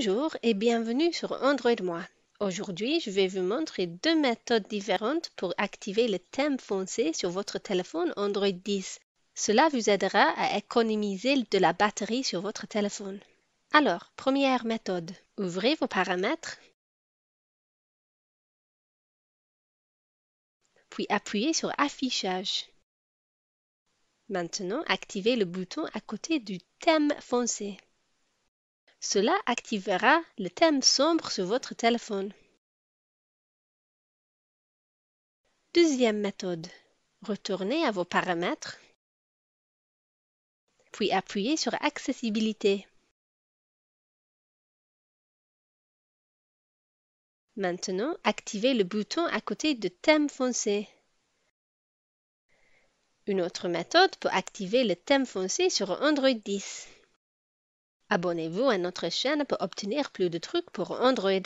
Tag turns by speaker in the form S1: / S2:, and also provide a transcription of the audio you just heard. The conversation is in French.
S1: Bonjour et bienvenue sur Android Moi. Aujourd'hui, je vais vous montrer deux méthodes différentes pour activer le thème foncé sur votre téléphone Android 10. Cela vous aidera à économiser de la batterie sur votre téléphone. Alors, première
S2: méthode, ouvrez vos paramètres, puis appuyez sur Affichage. Maintenant,
S1: activez le bouton à côté du thème foncé cela activera le thème sombre sur votre téléphone.
S2: Deuxième méthode. Retournez à vos paramètres, puis appuyez sur Accessibilité. Maintenant, activez le bouton à côté
S1: de Thème foncé. Une autre méthode pour activer le thème foncé sur Android 10. Abonnez-vous à notre chaîne pour obtenir plus de trucs pour Android.